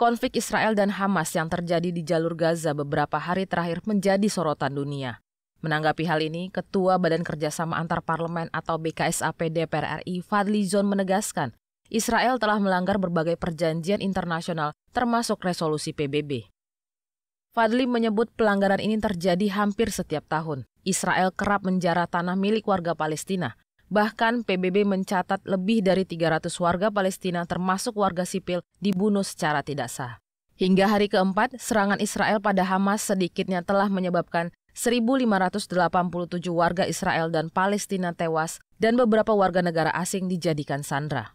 Konflik Israel dan Hamas yang terjadi di jalur Gaza beberapa hari terakhir menjadi sorotan dunia. Menanggapi hal ini, Ketua Badan Kerjasama Antar Parlemen atau BKSAP DPR RI Fadli Zon menegaskan, Israel telah melanggar berbagai perjanjian internasional termasuk resolusi PBB. Fadli menyebut pelanggaran ini terjadi hampir setiap tahun. Israel kerap menjara tanah milik warga Palestina, Bahkan PBB mencatat lebih dari 300 warga Palestina termasuk warga sipil dibunuh secara tidak sah. Hingga hari keempat, serangan Israel pada Hamas sedikitnya telah menyebabkan 1.587 warga Israel dan Palestina tewas dan beberapa warga negara asing dijadikan sandra.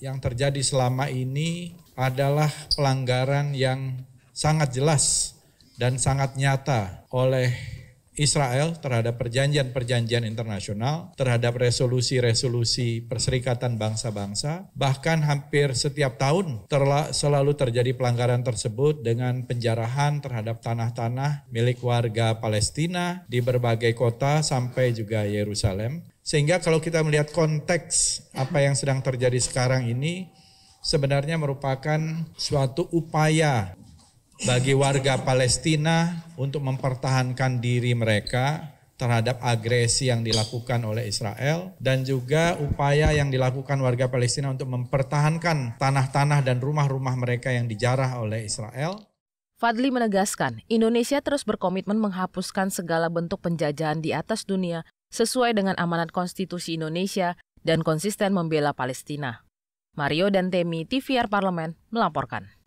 Yang terjadi selama ini adalah pelanggaran yang sangat jelas dan sangat nyata oleh Israel terhadap perjanjian-perjanjian internasional, terhadap resolusi-resolusi perserikatan bangsa-bangsa, bahkan hampir setiap tahun terla selalu terjadi pelanggaran tersebut dengan penjarahan terhadap tanah-tanah milik warga Palestina di berbagai kota sampai juga Yerusalem. Sehingga kalau kita melihat konteks apa yang sedang terjadi sekarang ini, sebenarnya merupakan suatu upaya bagi warga Palestina untuk mempertahankan diri mereka terhadap agresi yang dilakukan oleh Israel dan juga upaya yang dilakukan warga Palestina untuk mempertahankan tanah-tanah dan rumah-rumah mereka yang dijarah oleh Israel. Fadli menegaskan, Indonesia terus berkomitmen menghapuskan segala bentuk penjajahan di atas dunia sesuai dengan amanat konstitusi Indonesia dan konsisten membela Palestina. Mario dan Temi, TVR Parlemen, melaporkan.